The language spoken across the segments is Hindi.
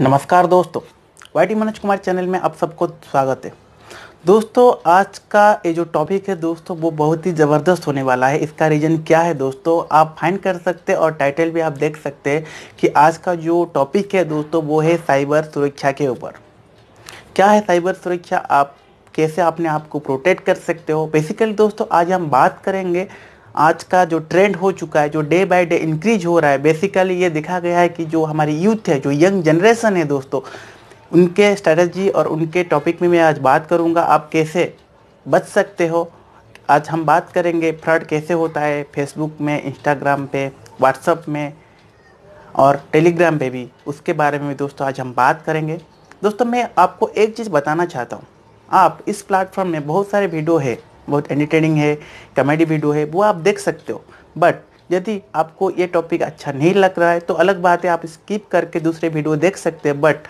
नमस्कार दोस्तों वाई मनोज कुमार चैनल में आप सबको स्वागत है दोस्तों आज का ये जो टॉपिक है दोस्तों वो बहुत ही ज़बरदस्त होने वाला है इसका रीज़न क्या है दोस्तों आप फाइंड कर सकते हैं और टाइटल भी आप देख सकते हैं कि आज का जो टॉपिक है दोस्तों वो है साइबर सुरक्षा के ऊपर क्या है साइबर सुरक्षा आप कैसे अपने आप को प्रोटेक्ट कर सकते हो बेसिकली दोस्तों आज हम बात करेंगे आज का जो ट्रेंड हो चुका है जो डे बाय डे इंक्रीज हो रहा है बेसिकली ये देखा गया है कि जो हमारी यूथ है जो यंग जनरेशन है दोस्तों उनके स्ट्रेटजी और उनके टॉपिक में मैं आज बात करूँगा आप कैसे बच सकते हो आज हम बात करेंगे फ्रॉड कैसे होता है फेसबुक में इंस्टाग्राम पे व्हाट्सअप में और टेलीग्राम पे भी उसके बारे में दोस्तों आज हम बात करेंगे दोस्तों मैं आपको एक चीज़ बताना चाहता हूँ आप इस प्लेटफॉर्म में बहुत सारे वीडियो है बहुत एंटरटेनिंग है कॉमेडी वीडियो है वो आप देख सकते हो बट यदि आपको ये टॉपिक अच्छा नहीं लग रहा है तो अलग बात है आप स्किप करके दूसरे वीडियो देख सकते हैं बट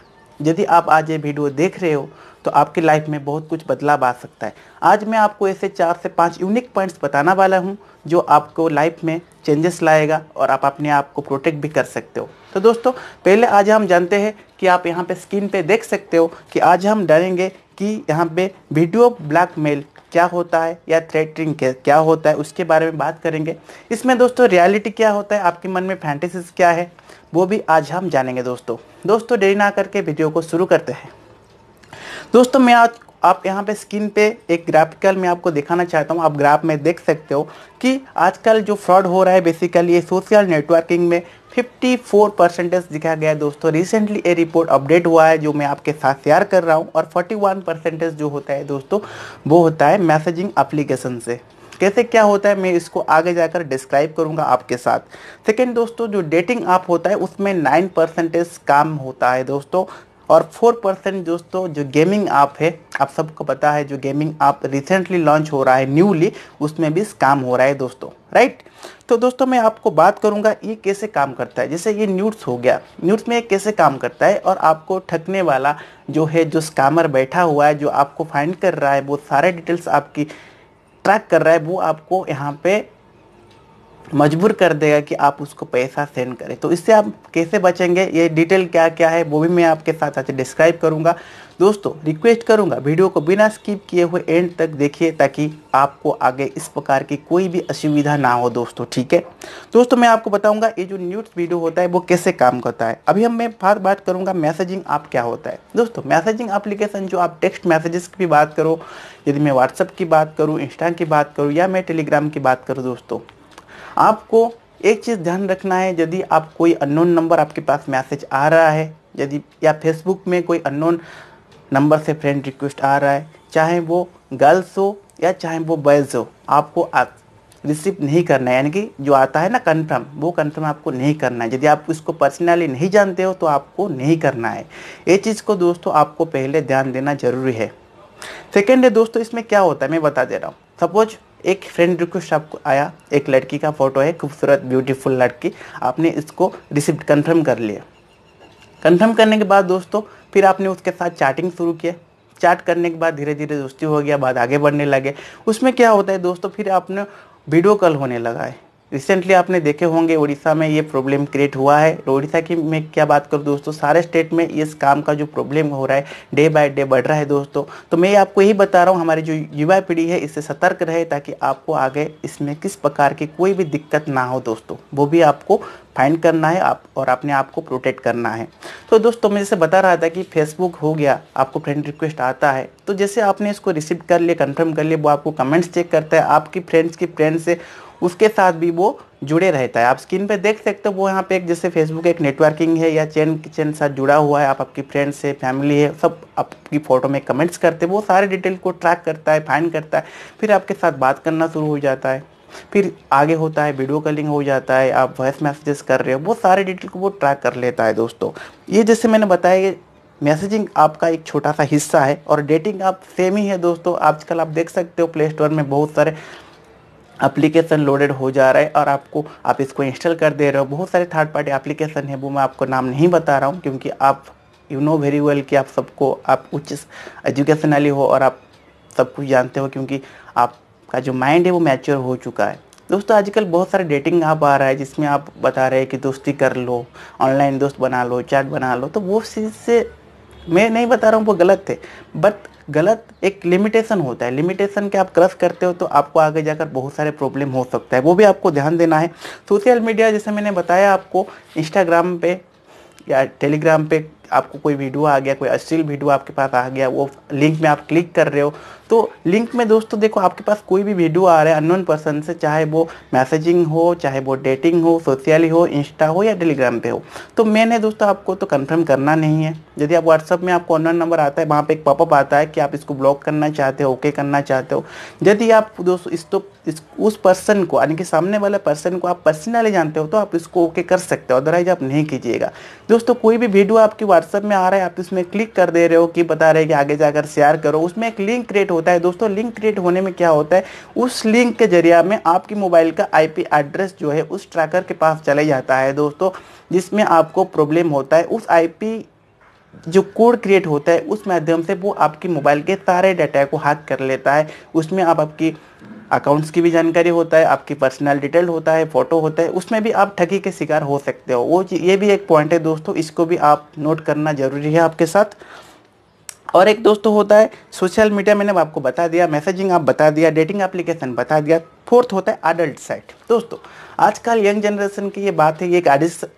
यदि आप आज ये वीडियो देख रहे हो तो आपकी लाइफ में बहुत कुछ बदलाव आ सकता है आज मैं आपको ऐसे चार से पाँच यूनिक पॉइंट्स बताना वाला हूँ जो आपको लाइफ में चेंजेस लाएगा और आप अपने आप को प्रोटेक्ट भी कर सकते हो तो दोस्तों पहले आज हम जानते हैं कि आप यहाँ पे स्क्रीन पे देख सकते हो कि आज हम डरेंगे कि यहाँ पे वीडियो ब्लैकमेल क्या होता है या थ्रेटरिंग क्या होता है उसके बारे में बात करेंगे इसमें दोस्तों रियलिटी क्या होता है आपके मन में फैंटेसीज क्या है वो भी आज हम जानेंगे दोस्तों दोस्तों देरी ना करके वीडियो को शुरू करते हैं दोस्तों मैं आज आप यहाँ पे स्क्रीन पे एक ग्राफिकल में आपको दिखाना चाहता हूँ आप ग्राफ में देख सकते हो कि आजकल जो फ्रॉड हो रहा है बेसिकली ये सोशल नेटवर्किंग में 54 परसेंटेज दिखा गया है दोस्तों रिसेंटली ये रिपोर्ट अपडेट हुआ है जो मैं आपके साथ शेयर कर रहा हूँ और 41 परसेंटेज जो होता है दोस्तों वो होता है मैसेजिंग एप्लीकेशन से कैसे क्या होता है मैं इसको आगे जाकर डिस्क्राइब करूंगा आपके साथ सेकेंड दोस्तों जो डेटिंग ऐप होता है उसमें नाइन परसेंटेज काम होता है दोस्तों और फोर परसेंट दोस्तों जो गेमिंग ऐप है आप सबको पता है जो गेमिंग ऐप रिसेंटली लॉन्च हो रहा है न्यूली उसमें भी स्कैम हो रहा है दोस्तों राइट तो दोस्तों मैं आपको बात करूंगा ये कैसे काम करता है जैसे ये न्यूट्स हो गया न्यूट्स में कैसे काम करता है और आपको ठकने वाला जो है जो स्कैमर बैठा हुआ है जो आपको फाइंड कर रहा है वो सारे डिटेल्स आपकी ट्रैक कर रहा है वो आपको यहाँ पे मजबूर कर देगा कि आप उसको पैसा सेंड करें तो इससे आप कैसे बचेंगे ये डिटेल क्या क्या है वो भी मैं आपके साथ आज डिस्क्राइब करूँगा दोस्तों रिक्वेस्ट करूँगा वीडियो को बिना स्किप किए हुए एंड तक देखिए ताकि आपको आगे इस प्रकार की कोई भी असुविधा ना हो दोस्तों ठीक है दोस्तों मैं आपको बताऊँगा ये जो न्यूज वीडियो होता है वो कैसे काम करता है अभी हम मैं बात बात करूँगा मैसेजिंग ऐप क्या होता है दोस्तों मैसेजिंग एप्लीकेशन जो आप टेक्स्ट मैसेजेस की भी बात करो यदि मैं व्हाट्सअप की बात करूँ इंस्टा की बात करूँ या मैं टेलीग्राम की बात करूँ दोस्तों आपको एक चीज़ ध्यान रखना है यदि आप कोई अननोन नंबर आपके पास मैसेज आ रहा है यदि या फेसबुक में कोई अननोन नंबर से फ्रेंड रिक्वेस्ट आ रहा है चाहे वो गर्ल्स हो या चाहे वो बॉयज़ हो आपको रिसीव नहीं करना है यानी कि जो आता है ना कन्फर्म वो कन्फर्म आपको नहीं करना है यदि आप इसको पर्सनली नहीं जानते हो तो आपको नहीं करना है ये चीज़ को दोस्तों आपको पहले ध्यान देना ज़रूरी है सेकेंड है दोस्तों इसमें क्या होता है मैं बता दे रहा हूँ सपोज़ एक फ्रेंड रिक्वेस्ट आपको आया एक लड़की का फ़ोटो है खूबसूरत ब्यूटीफुल लड़की आपने इसको रिसिप्ट कंफर्म कर लिया कंफर्म करने के बाद दोस्तों फिर आपने उसके साथ चैटिंग शुरू किया चैट करने के बाद धीरे धीरे दोस्ती हो गया बाद आगे बढ़ने लगे उसमें क्या होता है दोस्तों फिर आपने वीडियो कॉल होने लगा है रिसेंटली आपने देखे होंगे उड़ीसा में ये प्रॉब्लम क्रिएट हुआ है तो उड़ीसा की मैं क्या बात करूँ दोस्तों सारे स्टेट में इस काम का जो प्रॉब्लम हो रहा है डे बाय डे बढ़ रहा है दोस्तों तो मैं आपको यही बता रहा हूँ हमारी जो युवा पीढ़ी है इससे सतर्क रहे ताकि आपको आगे इसमें किस प्रकार की कोई भी दिक्कत ना हो दोस्तों वो भी आपको फाइंड करना है आप और अपने आप को प्रोटेक्ट करना है तो दोस्तों मैं जैसे बता रहा था कि फेसबुक हो गया आपको फ्रेंड रिक्वेस्ट आता है तो जैसे आपने इसको रिसीव कर लिया कंफर्म कर लिया वो आपको कमेंट्स चेक करता है आपकी फ्रेंड्स की फ्रेंड से उसके साथ भी वो जुड़े रहता है आप स्क्रीन पे देख सकते हो वो यहाँ पे एक जैसे फेसबुक एक नेटवर्किंग है या चैन चैन साथ जुड़ा हुआ है आप आपकी फ्रेंड्स है फैमिली है सब आपकी फ़ोटो में कमेंट्स करते हैं वो सारे डिटेल को ट्रैक करता है फाइन करता है फिर आपके साथ बात करना शुरू हो जाता है फिर आगे होता है वीडियो कॉलिंग हो जाता है आप वॉइस मैसेजेस कर रहे हो वो सारे डिटेल को वो ट्रैक कर लेता है दोस्तों ये जैसे मैंने बताया कि मैसेजिंग आपका एक छोटा सा हिस्सा है और डेटिंग आप सेम ही है दोस्तों आजकल आप देख सकते हो प्ले स्टोर में बहुत सारे एप्लीकेशन लोडेड हो जा रहा है और आपको आप इसको इंस्टॉल कर दे रहे हो बहुत सारे थर्ड पार्टी एप्लीकेशन है वो मैं आपको नाम नहीं बता रहा हूँ क्योंकि आप यू नो वेरी वेल कि आप सबको आप उच्च एजुकेशनली हो और आप सब कुछ जानते हो क्योंकि आपका जो माइंड है वो मैच्योर हो चुका है दोस्तों आजकल बहुत सारे डेटिंग ऐप आ रहा है जिसमें आप बता रहे हैं कि दोस्ती कर लो ऑनलाइन दोस्त बना लो चैट बना लो तो वो चीज़ से मैं नहीं बता रहा हूँ वो गलत है बट गलत एक लिमिटेशन होता है लिमिटेशन के आप क्रस करते हो तो आपको आगे जाकर बहुत सारे प्रॉब्लम हो सकता है वो भी आपको ध्यान देना है सोशल मीडिया जैसे मैंने बताया आपको इंस्टाग्राम पे या टेलीग्राम पे आपको कोई वीडियो आ गया कोई अश्लील वीडियो आपके पास आ गया वो लिंक में आप क्लिक कर रहे हो तो लिंक में दोस्तों देखो आपके पास कोई भी वीडियो आ रहा है अननोन पर्सन से चाहे वो मैसेजिंग हो चाहे वो डेटिंग हो सोशली हो इंस्टा हो या टेलीग्राम पे हो तो मैंने दोस्तों आपको तो कन्फर्म करना नहीं है यदि आप व्हाट्सअप में आपको अननोन नंबर आता है वहाँ पर एक पॉपअप आता है कि आप इसको ब्लॉक करना चाहते हो ओके करना चाहते हो यदि आप दोस्तों इस तो इस उस पर्सन को यानी कि सामने वाले पर्सन को आप पर्सनली जानते हो तो आप इसको ओके कर सकते हो अदरवाइज आप नहीं कीजिएगा दोस्तों कोई भी वीडियो आपकी व्हाट्सअप में आ रहा है आप इसमें तो क्लिक कर दे रहे हो कि बता रहे कि आगे जाकर शेयर करो उसमें एक लिंक क्रिएट होता है दोस्तों लिंक क्रिएट होने में क्या होता है उस लिंक के जरिए में आपकी मोबाइल का आईपी एड्रेस जो है उस ट्रैकर के पास चला जाता है दोस्तों जिसमें आपको प्रॉब्लम होता है उस आई जो कोड क्रिएट होता है उस माध्यम से वो आपकी मोबाइल के सारे डाटा को हैक कर लेता है उसमें आप आपकी अकाउंट्स की भी जानकारी होता है आपकी पर्सनल डिटेल होता है फ़ोटो होता है उसमें भी आप ठगी के शिकार हो सकते हो वो ये भी एक पॉइंट है दोस्तों इसको भी आप नोट करना ज़रूरी है आपके साथ और एक दोस्तों होता है सोशल मीडिया मैंने आपको बता दिया मैसेजिंग आप बता दिया डेटिंग एप्लीकेशन बता दिया फोर्थ होता है अडल्ट साइट दोस्तों आजकल यंग जनरेशन की ये बात है ये एक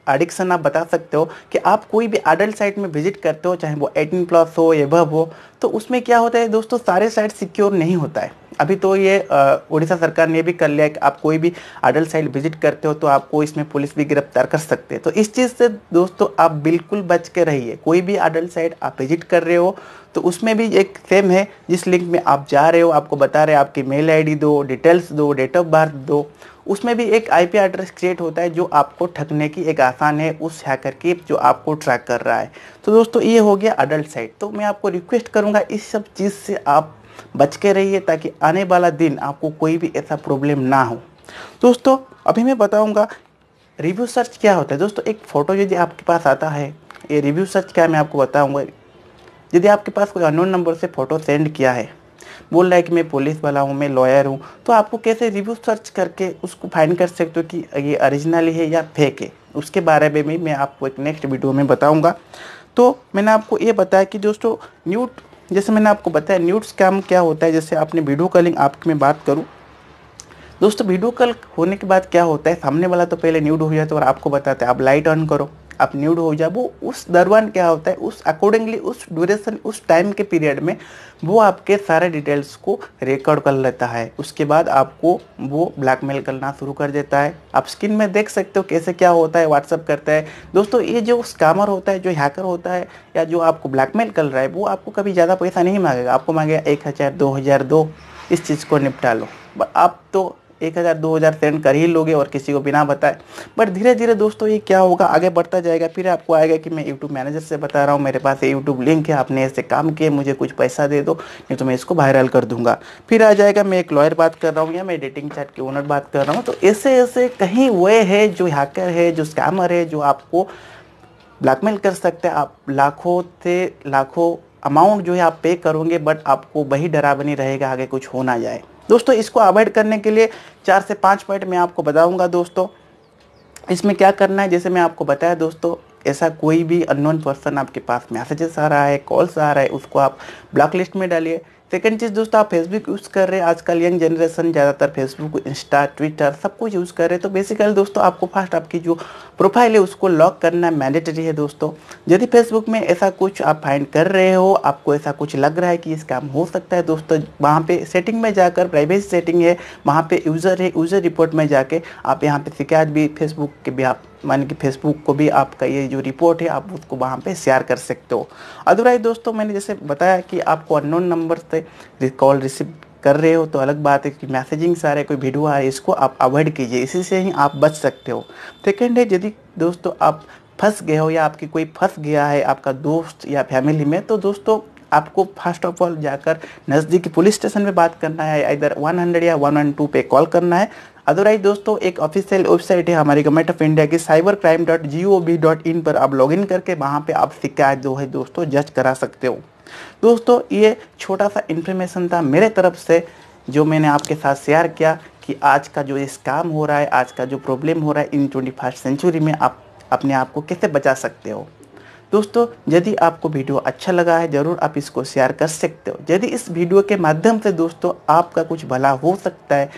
एडिक्शन आप बता सकते हो कि आप कोई भी अडल्ट साइट में विजिट करते हो चाहे वो एटीन प्लस हो एबव हो तो उसमें क्या होता है दोस्तों सारे साइट सिक्योर नहीं होता है अभी तो ये उड़ीसा सरकार ने भी कर लिया कि आप कोई भी अडल्ट साइट विजिट करते हो तो आपको इसमें पुलिस भी गिरफ्तार कर सकते हैं तो इस चीज़ से दोस्तों आप बिल्कुल बच के रहिए कोई भी अडल्ट साइट आप विजिट कर रहे हो तो उसमें भी एक सेम है जिस लिंक में आप जा रहे हो आपको बता रहे हैं आपकी मेल आई दो डिटेल्स दो डेट ऑफ बर्थ दो उसमें भी एक आई एड्रेस क्रिएट होता है जो आपको ठगने की एक आसान है उस हैकर की जो आपको ट्रैक कर रहा है तो दोस्तों ये हो गया अडल्ट साइट तो मैं आपको रिक्वेस्ट करूँगा इस सब चीज़ से आप बच के रहिए ताकि आने वाला दिन आपको कोई भी ऐसा प्रॉब्लम ना हो दोस्तों अभी मैं बताऊँगा रिव्यू सर्च क्या होता है दोस्तों एक फ़ोटो यदि आपके पास आता है ये रिव्यू सर्च क्या है मैं आपको बताऊँगा यदि आपके पास कोई अनोन नंबर से फ़ोटो सेंड किया है बोल रहा है कि मैं पुलिस वाला हूँ मैं लॉयर हूँ तो आपको कैसे रिव्यू सर्च करके उसको फाइंड कर सकते हो कि ये ओरिजिनली है या फेक है उसके बारे में भी मैं आपको एक नेक्स्ट वीडियो में बताऊँगा तो मैंने आपको ये बताया कि दोस्तों न्यूट जैसे मैंने आपको बताया न्यूट स्कैम क्या होता है जैसे आपने वीडियो कॉलिंग आपकी में बात करूँ दोस्तों वीडियो कॉल होने के बाद क्या होता है सामने वाला तो पहले न्यूड हो जाता है और आपको बताते हैं आप लाइट ऑन करो आप न्यूड हो जाए वो उस दरवान क्या होता है उस अकॉर्डिंगली उस ड्यूरेशन उस टाइम के पीरियड में वो आपके सारे डिटेल्स को रिकॉर्ड कर लेता है उसके बाद आपको वो ब्लैकमेल करना शुरू कर देता है आप स्क्रीन में देख सकते हो कैसे क्या होता है व्हाट्सअप करता है दोस्तों ये जो स्कामर होता है जो हैकर होता है या जो आपको ब्लैकमेल कर रहा है वो आपको कभी ज़्यादा पैसा नहीं मांगेगा आपको मांगेगा एक हज़ार दो हज़ार दो इस चीज़ को निपटा लो आप तो एक हज़ार दो हज़ार सेंड कर ही लोगे और किसी को बिना बताए बट धीरे धीरे दोस्तों ये क्या होगा आगे बढ़ता जाएगा फिर आपको आएगा कि मैं यूट्यूब मैनेजर से बता रहा हूँ मेरे पास ये यूट्यूब लिंक है आपने ऐसे काम किए मुझे कुछ पैसा दे दो नहीं तो मैं इसको वायरल कर दूंगा फिर आ जाएगा मैं एक लॉयर बात कर रहा हूँ या मैं डेटिंग चैट के ओनर बात कर रहा हूँ तो ऐसे ऐसे कहीं वे है जो हैकर है जो स्कैमर है जो आपको ब्लैकमेल कर सकते हैं आप लाखों से लाखों अमाउंट जो है आप पे करोगे बट आपको वही डरा बनी रहेगा आगे कुछ हो ना जाए दोस्तों इसको अवॉइड करने के लिए चार से पाँच पॉइंट मैं आपको बताऊँगा दोस्तों इसमें क्या करना है जैसे मैं आपको बताया दोस्तों ऐसा कोई भी अननोन पर्सन आपके पास मैसेजेस आ रहा है कॉल्स आ रहा है उसको आप ब्लॉक लिस्ट में डालिए सेकेंड चीज़ दोस्तों आप फेसबुक यूज़ कर रहे हैं आजकल यंग जनरेशन ज़्यादातर फेसबुक इंस्टा ट्विटर सब कुछ यूज़ कर रहे हैं तो बेसिकली दोस्तों आपको फर्स्ट आपकी जो प्रोफाइल है उसको लॉक करना मैंडेटरी है दोस्तों यदि फेसबुक में ऐसा कुछ आप फाइंड कर रहे हो आपको ऐसा कुछ लग रहा है कि इस काम हो सकता है दोस्तों वहाँ पर सेटिंग में जाकर प्राइवेसी सेटिंग है वहाँ पर यूज़र है यूज़र रिपोर्ट में जाके आप यहाँ पर शिकायत भी फेसबुक के भी आप मान कि फेसबुक को भी आपका ये जो रिपोर्ट है आप उसको वहाँ पे शेयर कर सकते हो अदरवाइज दोस्तों मैंने जैसे बताया कि आपको अननोन नंबर से कॉल रिसीव कर रहे हो तो अलग बात है कि मैसेजिंग आ रहा कोई वीडियो आ रहा है इसको आप अवॉइड कीजिए इसी से ही आप बच सकते हो सेकेंड है यदि दोस्तों आप फंस गए हो या आपकी कोई फंस गया है आपका दोस्त या फैमिली में तो दोस्तों आपको फर्स्ट ऑफ ऑल जाकर नज़दीकी पुलिस स्टेशन में बात करना है इधर वन हंड्रेड या वन वन टू पे कॉल करना है अदरवाइज दोस्तों एक ऑफिशियल वेबसाइट है हमारी गवर्नमेंट ऑफ इंडिया की cyber crime dot G O V dot in पर आप लॉग इन करके वहाँ पर आप शिकायत जो है दोस्तों जज करा सकते हो दोस्तों ये छोटा सा इन्फॉर्मेशन था मेरे तरफ से जो मैंने आपके साथ शेयर किया कि आज का जो इस काम हो रहा है आज का जो प्रॉब्लम हो रहा है इन ट्वेंटी फर्स्ट सेंचुरी में आप अपने आप को कैसे बचा सकते हो दोस्तों यदि आपको वीडियो अच्छा लगा है ज़रूर आप इसको शेयर कर सकते हो यदि इस वीडियो के माध्यम से दोस्तों आपका कुछ भला हो सकता है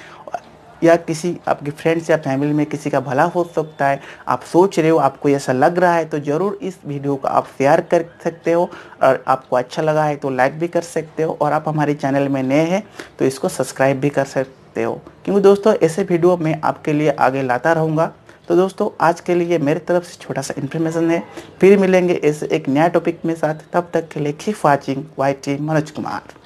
या किसी आपके फ्रेंड्स या फैमिली में किसी का भला हो सकता है आप सोच रहे हो आपको ऐसा लग रहा है तो ज़रूर इस वीडियो को आप शेयर कर सकते हो और आपको अच्छा लगा है तो लाइक भी कर सकते हो और आप हमारे चैनल में नए हैं तो इसको सब्सक्राइब भी कर सकते हो क्योंकि दोस्तों ऐसे वीडियो मैं आपके लिए आगे लाता रहूँगा तो दोस्तों आज के लिए मेरे तरफ से छोटा सा इन्फॉर्मेशन है फिर मिलेंगे इस एक नया टॉपिक में साथ तब तक के लिए keep watching Y T Manoj Kumar